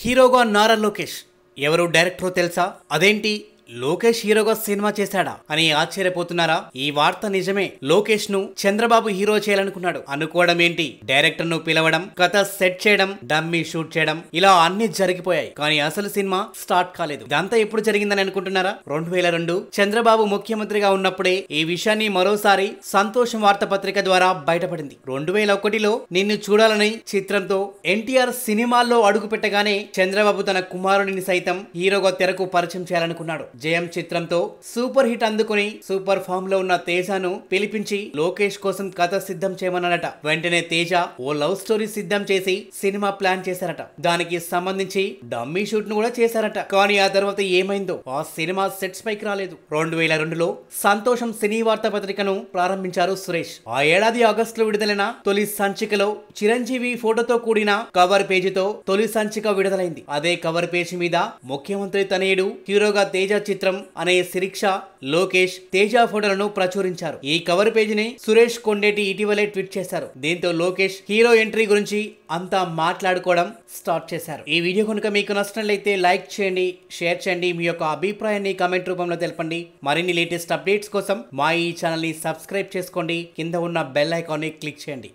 హీరోగా నారా లోకేష్ ఎవరు డైరెక్టరో తెలుసా అదేంటి లోకేష్ హీరోగా సినిమా చేశాడా అని ఆశ్చర్యపోతున్నారా ఈ వార్త నిజమే లోకేష్ ను చంద్రబాబు హీరో చేయాలనుకున్నాడు అనుకోవడం ఏంటి డైరెక్టర్ ను పిలవడం కథ సెట్ చేయడం డమ్మి షూట్ చేయడం ఇలా అన్ని జరిగిపోయాయి కానీ అసలు సినిమా స్టార్ట్ కాలేదు ఇదంతా ఎప్పుడు జరిగిందని అనుకుంటున్నారా రెండు వేల రెండు చంద్రబాబు ముఖ్యమంత్రిగా ఉన్నప్పుడే ఈ విషయాన్ని మరోసారి సంతోషం పత్రిక ద్వారా బయటపడింది రెండు వేల ఒకటిలో నిన్ను చూడాలని చిత్రంతో ఎన్టీఆర్ సినిమాల్లో అడుగు పెట్టగానే చంద్రబాబు తన కుమారుడిని సైతం హీరోగా తెరకు పరిచయం చేయాలనుకున్నాడు జయం చిత్రంతో సూపర్ హిట్ అందుకుని సూపర్ ఫామ్ లో ఉన్న తేజను పిలిపించి లోకేష్ కోసం కథ సిద్ధం చేయమన్నాడట వెంటనే తేజ ఓ లవ్ స్టోరీ సిద్ధం చేసి సినిమా ప్లాన్ చేశారట దానికి సంబంధించి డమ్మీ షూట్ ను కూడా చేశారట కానీ ఆ తర్వాత ఏమైందో ఆ సినిమా సెట్స్ పైకి రాలేదు రెండు వేల రెండులో సంతోషం సినీ వార్తా పత్రికను ప్రారంభించారు సురేష్ ఆ ఏడాది ఆగస్టులో విడుదలైన తొలి సంచికలో చిరంజీవి ఫోటోతో కూడిన కవర్ పేజీతో తొలి సంచిక విడుదలైంది అదే కవర్ పేజీ మీద ముఖ్యమంత్రి తనయుడు హీరోగా తేజ చిత్రం అనే శిరీక్ష లోకేష్ తేజ ఫోటోలను ప్రచురించారు ఈ కవర్ పేజీని సురేష్ కొండేటి ఇటీవలే ట్వీట్ చేశారు దీంతో లోకేష్ హీరో ఎంట్రీ గురించి అంతా మాట్లాడుకోవడం స్టార్ట్ చేశారు ఈ వీడియో కనుక మీకు నచ్చినట్లయితే లైక్ చేయండి షేర్ చేయండి మీ యొక్క అభిప్రాయాన్ని కమెంట్ రూపంలో తెలపండి మరిన్ని లేటెస్ట్ అప్డేట్స్ కోసం మా ఈ ఛానల్ని సబ్స్క్రైబ్ చేసుకోండి కింద ఉన్న బెల్ ఐకాన్ని క్లిక్ చేయండి